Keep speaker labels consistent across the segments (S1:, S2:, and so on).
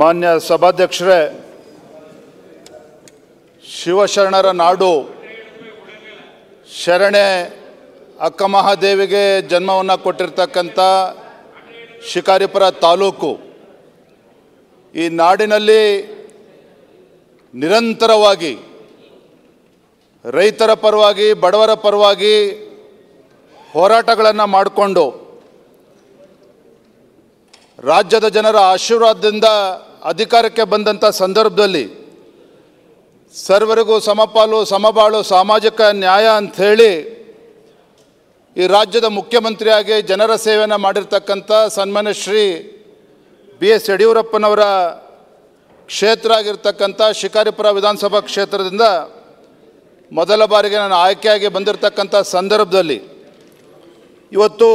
S1: ಮಾನ್ಯ ಸಭಾಧ್ಯಕ್ಷರೇ ಶಿವಶರಣರ ನಾಡು ಶರಣೆ ಅಕ್ಕಮಹಾದೇವಿಗೆ ಜನ್ಮವನ್ನು ಕೊಟ್ಟಿರ್ತಕ್ಕಂಥ ಶಿಕಾರಿಪುರ ತಾಲೂಕು ಈ ನಾಡಿನಲ್ಲಿ ನಿರಂತರವಾಗಿ ರೈತರ ಪರವಾಗಿ ಬಡವರ ಪರವಾಗಿ ಹೋರಾಟಗಳನ್ನು ಮಾಡಿಕೊಂಡು ರಾಜ್ಯದ ಜನರ ಆಶೀರ್ವಾದದಿಂದ ಅಧಿಕಾರಕ್ಕೆ ಬಂದಂಥ ಸಂದರ್ಭದಲ್ಲಿ ಸರ್ವರಿಗೂ ಸಮಪಾಲು ಸಮಬಾಳು ಸಾಮಾಜಿಕ ನ್ಯಾಯ ಅಂಥೇಳಿ ಈ ರಾಜ್ಯದ ಮುಖ್ಯಮಂತ್ರಿಯಾಗಿ ಜನರ ಸೇವೆಯನ್ನು ಮಾಡಿರ್ತಕ್ಕಂಥ ಸನ್ಮಾನ್ಯ ಶ್ರೀ ಬಿ ಎಸ್ ಯಡಿಯೂರಪ್ಪನವರ ಕ್ಷೇತ್ರ ಆಗಿರ್ತಕ್ಕಂಥ ಶಿಕಾರಿಪುರ ವಿಧಾನಸಭಾ ಕ್ಷೇತ್ರದಿಂದ ಮೊದಲ ಬಾರಿಗೆ ನಾನು ಆಯ್ಕೆಯಾಗಿ ಬಂದಿರತಕ್ಕಂಥ ಸಂದರ್ಭದಲ್ಲಿ ಇವತ್ತು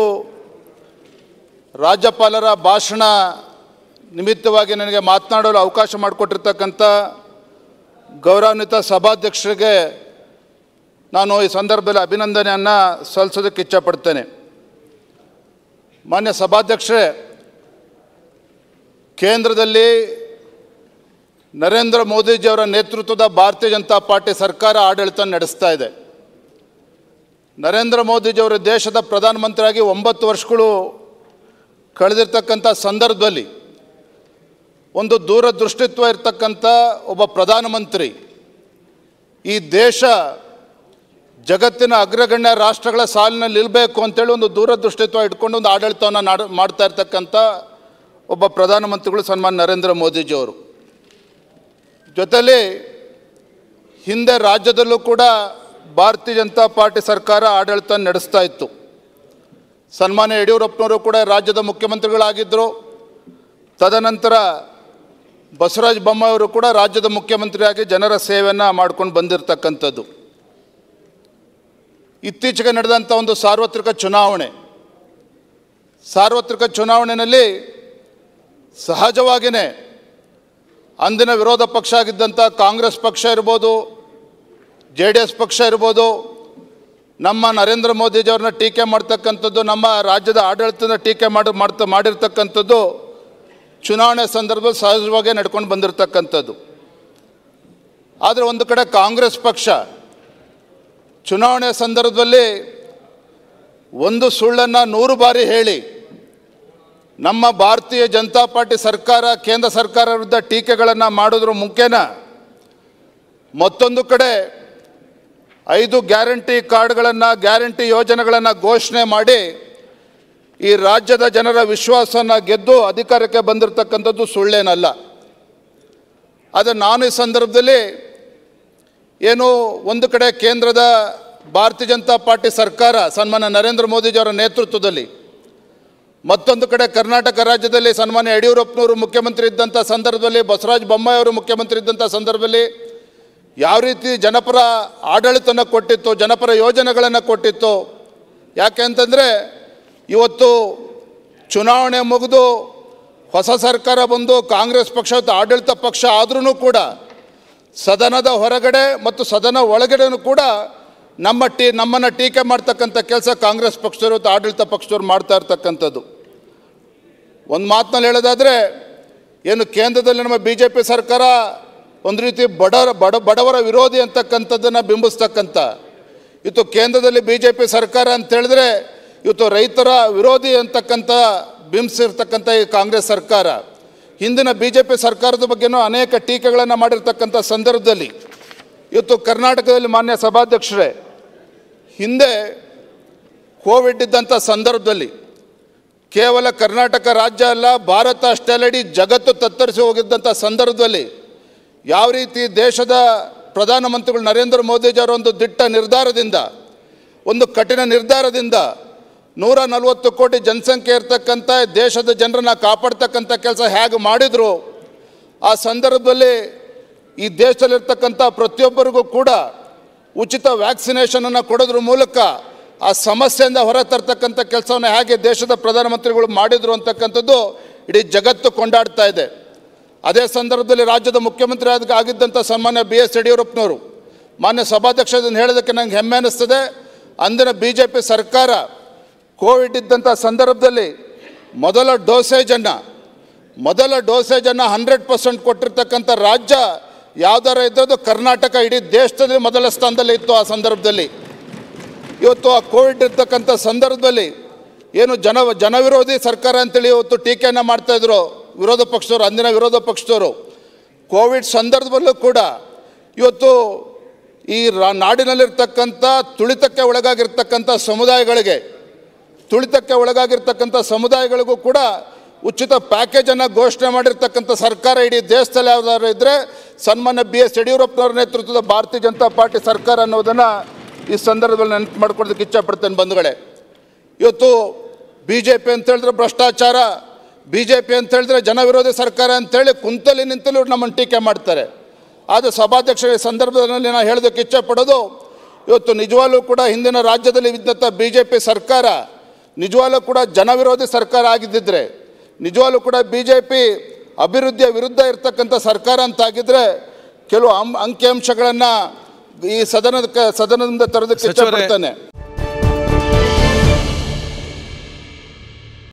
S1: ರಾಜ್ಯಪಾಲರ ಭಾಷಣ ನಿಮಿತ್ತವಾಗಿ ನನಗೆ ಮಾತನಾಡಲು ಅವಕಾಶ ಮಾಡಿಕೊಟ್ಟಿರ್ತಕ್ಕಂಥ ಗೌರವಾನ್ವಿತ ಸಭಾಧ್ಯಕ್ಷರಿಗೆ ನಾನು ಈ ಸಂದರ್ಭದಲ್ಲಿ ಅಭಿನಂದನೆಯನ್ನು ಸಲ್ಲಿಸೋದಕ್ಕೆ ಇಚ್ಛಪಡ್ತೇನೆ ಮಾನ್ಯ ಸಭಾಧ್ಯಕ್ಷರೇ ಕೇಂದ್ರದಲ್ಲಿ ನರೇಂದ್ರ ಮೋದಿಜಿಯವರ ನೇತೃತ್ವದ ಭಾರತೀಯ ಜನತಾ ಪಾರ್ಟಿ ಸರ್ಕಾರ ಆಡಳಿತ ನಡೆಸ್ತಾ ಇದೆ ನರೇಂದ್ರ ಮೋದಿಜಿಯವರು ದೇಶದ ಪ್ರಧಾನಮಂತ್ರಿಯಾಗಿ ಒಂಬತ್ತು ವರ್ಷಗಳು ಕಳೆದಿರ್ತಕ್ಕಂಥ ಸಂದರ್ಭದಲ್ಲಿ ಒಂದು ದೂರದೃಷ್ಟಿತ್ವ ಇರತಕ್ಕಂಥ ಒಬ್ಬ ಪ್ರಧಾನಮಂತ್ರಿ ಈ ದೇಶ ಜಗತ್ತಿನ ಅಗ್ರಗಣ್ಯ ರಾಷ್ಟ್ರಗಳ ಸಾಲಿನಲ್ಲಿ ಇರಬೇಕು ಅಂತೇಳಿ ಒಂದು ದೂರದೃಷ್ಟಿತ್ವ ಇಟ್ಕೊಂಡು ಒಂದು ಆಡಳಿತವನ್ನು ಮಾಡ್ತಾ ಇರ್ತಕ್ಕಂಥ ಒಬ್ಬ ಪ್ರಧಾನಮಂತ್ರಿಗಳು ಸನ್ಮಾನ್ ನರೇಂದ್ರ ಮೋದಿಜಿಯವರು ಜೊತೆಯಲ್ಲಿ ಹಿಂದೆ ರಾಜ್ಯದಲ್ಲೂ ಕೂಡ ಭಾರತೀಯ ಜನತಾ ಪಾರ್ಟಿ ಸರ್ಕಾರ ಆಡಳಿತ ನಡೆಸ್ತಾ ಇತ್ತು ಸನ್ಮಾನ್ಯ ಯಡಿಯೂರಪ್ಪನವರು ಕೂಡ ರಾಜ್ಯದ ಮುಖ್ಯಮಂತ್ರಿಗಳಾಗಿದ್ದರು ತದನಂತರ ಬಸವರಾಜ ಬೊಮ್ಮಾಯಿಯವರು ಕೂಡ ರಾಜ್ಯದ ಮುಖ್ಯಮಂತ್ರಿಯಾಗಿ ಜನರ ಸೇವೆಯನ್ನು ಮಾಡ್ಕೊಂಡು ಬಂದಿರತಕ್ಕಂಥದ್ದು ಇತ್ತೀಚೆಗೆ ನಡೆದಂಥ ಒಂದು ಸಾರ್ವತ್ರಿಕ ಚುನಾವಣೆ ಸಾರ್ವತ್ರಿಕ ಚುನಾವಣೆಯಲ್ಲಿ ಸಹಜವಾಗಿಯೇ ಅಂದಿನ ವಿರೋಧ ಪಕ್ಷ ಆಗಿದ್ದಂಥ ಕಾಂಗ್ರೆಸ್ ಪಕ್ಷ ಇರ್ಬೋದು ಜೆ ಡಿ ಎಸ್ ಪಕ್ಷ ಇರ್ಬೋದು ನಮ್ಮ ನರೇಂದ್ರ ಮೋದಿಜಿಯವ್ರನ್ನ ಟೀಕೆ ಮಾಡ್ತಕ್ಕಂಥದ್ದು ನಮ್ಮ ರಾಜ್ಯದ ಆಡಳಿತನ ಟೀಕೆ ಮಾಡಿ ಮಾಡ್ತಾ ಮಾಡಿರ್ತಕ್ಕಂಥದ್ದು ಚುನಾವಣೆ ಸಂದರ್ಭದಲ್ಲಿ ಸಹಜವಾಗಿ ನಡ್ಕೊಂಡು ಬಂದಿರತಕ್ಕಂಥದ್ದು ಆದರೆ ಒಂದು ಕಡೆ ಕಾಂಗ್ರೆಸ್ ಪಕ್ಷ ಚುನಾವಣೆ ಸಂದರ್ಭದಲ್ಲಿ ಒಂದು ಸುಳ್ಳನ್ನು ನೂರು ಬಾರಿ ಹೇಳಿ ನಮ್ಮ ಭಾರತೀಯ ಜನತಾ ಪಾರ್ಟಿ ಸರ್ಕಾರ ಕೇಂದ್ರ ಸರ್ಕಾರ ವಿರುದ್ಧ ಟೀಕೆಗಳನ್ನು ಮಾಡೋದ್ರ ಮುಖೇನ ಮತ್ತೊಂದು ಕಡೆ ಐದು ಗ್ಯಾರಂಟಿ ಕಾರ್ಡ್ಗಳನ್ನು ಗ್ಯಾರಂಟಿ ಯೋಜನೆಗಳನ್ನು ಘೋಷಣೆ ಮಾಡಿ ಈ ರಾಜ್ಯದ ಜನರ ವಿಶ್ವಾಸವನ್ನು ಗೆದ್ದು ಅಧಿಕಾರಕ್ಕೆ ಬಂದಿರತಕ್ಕಂಥದ್ದು ಸುಳ್ಳೇನಲ್ಲ ಆದರೆ ನಾನು ಈ ಸಂದರ್ಭದಲ್ಲಿ ಏನು ಒಂದು ಕಡೆ ಕೇಂದ್ರದ ಭಾರತೀಯ ಜನತಾ ಪಾರ್ಟಿ ಸರ್ಕಾರ ಸನ್ಮಾನ್ಯ ನರೇಂದ್ರ ಮೋದಿಜಿಯವರ ನೇತೃತ್ವದಲ್ಲಿ ಮತ್ತೊಂದು ಕಡೆ ಕರ್ನಾಟಕ ರಾಜ್ಯದಲ್ಲಿ ಸನ್ಮಾನ್ಯ ಯಡಿಯೂರಪ್ಪನವರು ಮುಖ್ಯಮಂತ್ರಿ ಇದ್ದಂಥ ಸಂದರ್ಭದಲ್ಲಿ ಬಸವರಾಜ ಬೊಮ್ಮಾಯಿ ಅವರು ಮುಖ್ಯಮಂತ್ರಿ ಇದ್ದಂಥ ಸಂದರ್ಭದಲ್ಲಿ ಯಾವ ರೀತಿ ಜನಪರ ಆಡಳಿತನ ಕೊಟ್ಟಿತ್ತು ಜನಪರ ಯೋಜನೆಗಳನ್ನು ಕೊಟ್ಟಿತ್ತು ಅಂತಂದರೆ ಇವತ್ತು ಚುನಾವಣೆ ಮುಗಿದು ಹೊಸ ಸರ್ಕಾರ ಬಂದು ಕಾಂಗ್ರೆಸ್ ಪಕ್ಷ ಆಡಳಿತ ಪಕ್ಷ ಆದ್ರೂ ಕೂಡ ಸದನದ ಹೊರಗಡೆ ಮತ್ತು ಸದನ ಒಳಗಡೆನೂ ಕೂಡ ನಮ್ಮ ಟೀ ನಮ್ಮನ್ನು ಟೀಕೆ ಮಾಡ್ತಕ್ಕಂಥ ಕೆಲಸ ಕಾಂಗ್ರೆಸ್ ಪಕ್ಷದವರು ಆಡಳಿತ ಪಕ್ಷದವ್ರು ಮಾಡ್ತಾ ಇರ್ತಕ್ಕಂಥದ್ದು ಒಂದು ಮಾತಿನಲ್ಲಿ ಹೇಳೋದಾದರೆ ಏನು ಕೇಂದ್ರದಲ್ಲಿ ನಮ್ಮ ಬಿ ಜೆ ಪಿ ಸರ್ಕಾರ ಒಂದು ರೀತಿ ಬಡ ಬಡ ಬಡವರ ವಿರೋಧಿ ಅಂತಕ್ಕಂಥದ್ದನ್ನು ಬಿಂಬಿಸ್ತಕ್ಕಂಥ ಇವತ್ತು ಕೇಂದ್ರದಲ್ಲಿ ಬಿ ಜೆ ಪಿ ಸರ್ಕಾರ ಅಂತ ಹೇಳಿದ್ರೆ ಇವತ್ತು ರೈತರ ವಿರೋಧಿ ಅಂತಕ್ಕಂಥ ಬಿಂಬಿಸಿರ್ತಕ್ಕಂಥ ಈ ಕಾಂಗ್ರೆಸ್ ಸರ್ಕಾರ ಹಿಂದಿನ ಬಿ ಜೆ ಪಿ ಸರ್ಕಾರದ ಬಗ್ಗೆನೂ ಅನೇಕ ಟೀಕೆಗಳನ್ನು ಮಾಡಿರ್ತಕ್ಕಂಥ ಸಂದರ್ಭದಲ್ಲಿ ಇವತ್ತು ಕರ್ನಾಟಕದಲ್ಲಿ ಮಾನ್ಯ ಸಭಾಧ್ಯಕ್ಷರೇ ಹಿಂದೆ ಕೋವಿಡ್ ಇದ್ದಂಥ ಸಂದರ್ಭದಲ್ಲಿ ಕೇವಲ ಕರ್ನಾಟಕ ರಾಜ್ಯ ಅಲ್ಲ ಭಾರತ ಅಷ್ಟೇ ಜಗತ್ತು ತತ್ತರಿಸಿ ಹೋಗಿದ್ದಂಥ ಸಂದರ್ಭದಲ್ಲಿ ಯಾವ ರೀತಿ ದೇಶದ ಪ್ರಧಾನಮಂತ್ರಿಗಳು ನರೇಂದ್ರ ಮೋದಿಜಿಯವರ ಒಂದು ದಿಟ್ಟ ನಿರ್ಧಾರದಿಂದ ಒಂದು ಕಠಿಣ ನಿರ್ಧಾರದಿಂದ ನೂರ ನಲವತ್ತು ಕೋಟಿ ಜನಸಂಖ್ಯೆ ಇರ್ತಕ್ಕಂಥ ದೇಶದ ಜನರನ್ನ ಕಾಪಾಡ್ತಕ್ಕಂಥ ಕೆಲಸ ಹೇಗೆ ಮಾಡಿದರು ಆ ಸಂದರ್ಭದಲ್ಲಿ ಈ ದೇಶದಲ್ಲಿರ್ತಕ್ಕಂಥ ಪ್ರತಿಯೊಬ್ಬರಿಗೂ ಕೂಡ ಉಚಿತ ವ್ಯಾಕ್ಸಿನೇಷನನ್ನು ಕೊಡೋದ್ರ ಮೂಲಕ ಆ ಸಮಸ್ಯೆಯಿಂದ ಹೊರತರ್ತಕ್ಕಂಥ ಕೆಲಸವನ್ನು ಹೇಗೆ ದೇಶದ ಪ್ರಧಾನಮಂತ್ರಿಗಳು ಮಾಡಿದರು ಅಂತಕ್ಕಂಥದ್ದು ಇಡೀ ಜಗತ್ತು ಕೊಂಡಾಡ್ತಾ ಇದೆ ಅದೇ ಸಂದರ್ಭದಲ್ಲಿ ರಾಜ್ಯದ ಮುಖ್ಯಮಂತ್ರಿ ಆಗಿದ್ದಂಥ ಸನ್ಮಾನ್ಯ ಬಿ ಎಸ್ ಯಡಿಯೂರಪ್ಪನವರು ಮಾನ್ಯ ಸಭಾಧ್ಯಕ್ಷ ಹೇಳೋದಕ್ಕೆ ನನಗೆ ಹೆಮ್ಮೆ ಅನ್ನಿಸ್ತದೆ ಅಂದಿನ ಬಿ ಜೆ ಪಿ ಸರ್ಕಾರ ಕೋವಿಡ್ ಇದ್ದಂಥ ಸಂದರ್ಭದಲ್ಲಿ ಮೊದಲ ಡೋಸೇಜನ್ನು ಮೊದಲ ಡೋಸೇಜನ್ನು ಹಂಡ್ರೆಡ್ ಪರ್ಸೆಂಟ್ ಕೊಟ್ಟಿರ್ತಕ್ಕಂಥ ರಾಜ್ಯ ಯಾವ್ದಾರ ಇದ್ದದ್ದು ಕರ್ನಾಟಕ ಇಡೀ ದೇಶದಲ್ಲಿ ಮೊದಲ ಸ್ಥಾನದಲ್ಲಿ ಇತ್ತು ಆ ಸಂದರ್ಭದಲ್ಲಿ ಇವತ್ತು ಆ ಕೋವಿಡ್ ಇರ್ತಕ್ಕಂಥ ಸಂದರ್ಭದಲ್ಲಿ ಏನು ಜನ ಜನವಿರೋಧಿ ಸರ್ಕಾರ ಅಂತೇಳಿ ಇವತ್ತು ಟೀಕೆಯನ್ನು ಮಾಡ್ತಾಯಿದ್ರು ವಿರೋಧ ಪಕ್ಷದವರು ಅಂದಿನ ವಿರೋಧ ಪಕ್ಷದವರು ಕೋವಿಡ್ ಸಂದರ್ಭದಲ್ಲೂ ಕೂಡ ಇವತ್ತು ಈ ರಾ ನಾಡಿನಲ್ಲಿರ್ತಕ್ಕಂಥ ತುಳಿತಕ್ಕೆ ಒಳಗಾಗಿರ್ತಕ್ಕಂಥ ಸಮುದಾಯಗಳಿಗೆ ತುಳಿತಕ್ಕೆ ಒಳಗಾಗಿರ್ತಕ್ಕಂಥ ಸಮುದಾಯಗಳಿಗೂ ಕೂಡ ಉಚಿತ ಪ್ಯಾಕೇಜನ್ನು ಘೋಷಣೆ ಮಾಡಿರ್ತಕ್ಕಂಥ ಸರ್ಕಾರ ಇಡೀ ದೇಶದಲ್ಲಿ ಯಾವುದಾದ್ರು ಇದ್ದರೆ ಸನ್ಮಾನ್ಯ ಬಿ ಎಸ್ ಯಡಿಯೂರಪ್ಪನವರ ನೇತೃತ್ವದ ಭಾರತೀಯ ಜನತಾ ಪಾರ್ಟಿ ಸರ್ಕಾರ ಅನ್ನೋದನ್ನು ಈ ಸಂದರ್ಭದಲ್ಲಿ ನೆನಪು ಮಾಡ್ಕೊಳ್ಳೋದಕ್ಕೆ ಇಚ್ಛಪಡ್ತೇನೆ ಬಂಧುಗಳೇ ಇವತ್ತು ಬಿ ಜೆ ಪಿ ಹೇಳಿದ್ರೆ ಭ್ರಷ್ಟಾಚಾರ ಬಿ ಜೆ ಪಿ ಅಂತ ಹೇಳಿದ್ರೆ ಜನವಿರೋಧಿ ಸರ್ಕಾರ ಅಂತೇಳಿ ಕುಂತಲ್ಲಿ ನಿಂತಲೂ ನಮ್ಮನ್ನು ಟೀಕೆ ಮಾಡ್ತಾರೆ ಆದರೆ ಸಭಾಧ್ಯಕ್ಷರ ಸಂದರ್ಭದಲ್ಲಿ ನಾನು ಹೇಳೋದಕ್ಕೆ ಇಚ್ಛೆ ಪಡೋದು ಇವತ್ತು ನಿಜವಾಗ್ಲೂ ಕೂಡ ಹಿಂದಿನ ರಾಜ್ಯದಲ್ಲಿ ಇದ್ದಂಥ ಬಿ ಜೆ ಪಿ ಸರ್ಕಾರ ನಿಜವಾಗ್ಲೂ ಕೂಡ ಜನವಿರೋಧಿ ಸರ್ಕಾರ ಆಗಿದ್ದಿದ್ರೆ ನಿಜವಾಗ್ಲೂ ಕೂಡ ಬಿ ಜೆ ಪಿ ಅಭಿವೃದ್ಧಿಯ ವಿರುದ್ಧ ಇರ್ತಕ್ಕಂಥ ಸರ್ಕಾರ ಅಂತಾಗಿದ್ದರೆ ಕೆಲವು ಅಂ ಅಂಕಿಅಂಶಗಳನ್ನು ಈ ಸದನದ ಸದನದಿಂದ ತರೋದಕ್ಕೆ ಪಡ್ತಾನೆ